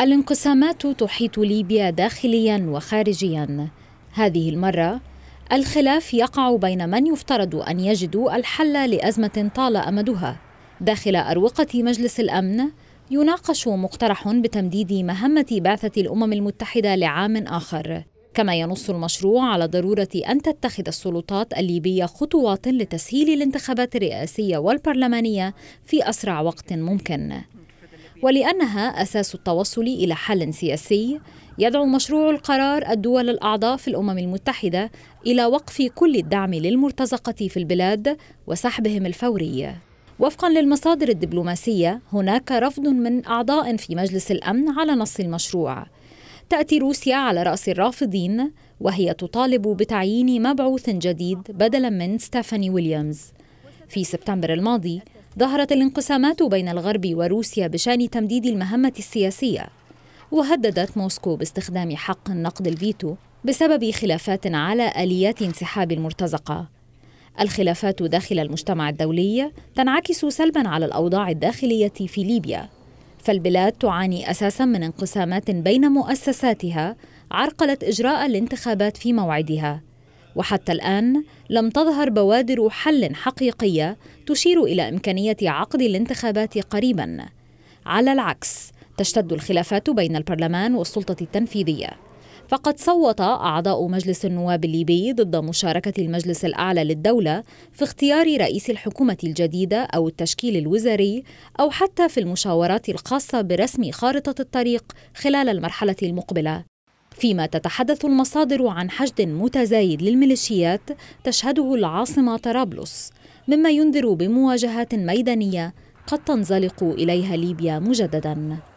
الانقسامات تحيط ليبيا داخليا وخارجيا هذه المره الخلاف يقع بين من يفترض ان يجدوا الحل لازمه طال امدها داخل اروقه مجلس الامن يناقش مقترح بتمديد مهمه بعثه الامم المتحده لعام اخر كما ينص المشروع على ضروره ان تتخذ السلطات الليبيه خطوات لتسهيل الانتخابات الرئاسيه والبرلمانيه في اسرع وقت ممكن ولأنها أساس التوصل إلى حل سياسي يدعو مشروع القرار الدول الأعضاء في الأمم المتحدة إلى وقف كل الدعم للمرتزقة في البلاد وسحبهم الفوري وفقا للمصادر الدبلوماسية هناك رفض من أعضاء في مجلس الأمن على نص المشروع تأتي روسيا على رأس الرافضين وهي تطالب بتعيين مبعوث جديد بدلا من ستيفاني ويليامز في سبتمبر الماضي ظهرت الانقسامات بين الغرب وروسيا بشان تمديد المهمة السياسية وهددت موسكو باستخدام حق نقد الفيتو بسبب خلافات على آليات انسحاب المرتزقة الخلافات داخل المجتمع الدولي تنعكس سلبا على الأوضاع الداخلية في ليبيا فالبلاد تعاني أساسا من انقسامات بين مؤسساتها عرقلت إجراء الانتخابات في موعدها وحتى الآن لم تظهر بوادر حل حقيقية تشير إلى إمكانية عقد الانتخابات قريبا على العكس تشتد الخلافات بين البرلمان والسلطة التنفيذية فقد صوت أعضاء مجلس النواب الليبي ضد مشاركة المجلس الأعلى للدولة في اختيار رئيس الحكومة الجديدة أو التشكيل الوزاري أو حتى في المشاورات الخاصة برسم خارطة الطريق خلال المرحلة المقبلة فيما تتحدث المصادر عن حشد متزايد للميليشيات تشهده العاصمة طرابلس مما ينذر بمواجهات ميدانية قد تنزلق إليها ليبيا مجدداً